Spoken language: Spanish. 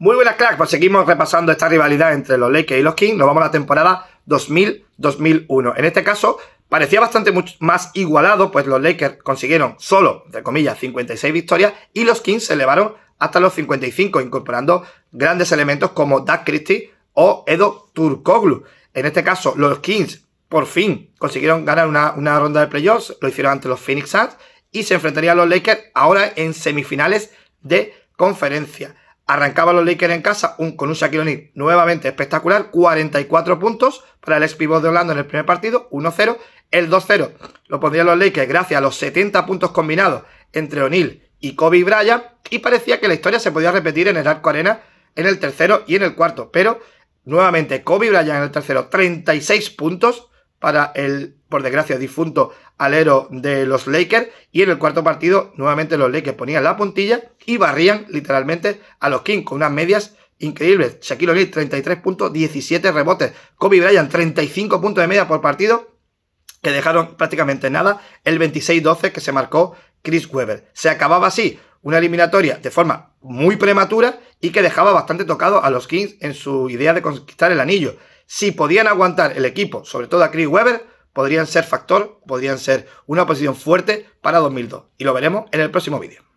Muy buenas, cracks, Pues seguimos repasando esta rivalidad entre los Lakers y los Kings. Nos vamos a la temporada 2000-2001. En este caso, parecía bastante más igualado, pues los Lakers consiguieron solo, entre comillas, 56 victorias y los Kings se elevaron hasta los 55, incorporando grandes elementos como Doug Christie o Edo Turkoglu. En este caso, los Kings por fin consiguieron ganar una, ronda de playoffs, lo hicieron ante los Phoenix Suns y se enfrentarían a los Lakers ahora en semifinales de conferencia. Arrancaba los Lakers en casa un, con un Shaquille O'Neal nuevamente espectacular, 44 puntos para el ex pivot de Orlando en el primer partido, 1-0. El 2-0 lo pondrían los Lakers gracias a los 70 puntos combinados entre O'Neal y Kobe Bryant y parecía que la historia se podía repetir en el Arco Arena en el tercero y en el cuarto, pero nuevamente Kobe Bryant en el tercero 36 puntos, para el, por desgracia, difunto alero de los Lakers. Y en el cuarto partido, nuevamente los Lakers ponían la puntilla y barrían literalmente a los Kings con unas medias increíbles. Shaquille O'Neal 33 puntos, 17 rebotes. Kobe Bryant 35 puntos de media por partido que dejaron prácticamente nada el 26-12 que se marcó Chris Webber. Se acababa así una eliminatoria de forma muy prematura y que dejaba bastante tocado a los Kings en su idea de conquistar el anillo si podían aguantar el equipo, sobre todo a Chris Weber, podrían ser factor, podrían ser una posición fuerte para 2002. Y lo veremos en el próximo vídeo.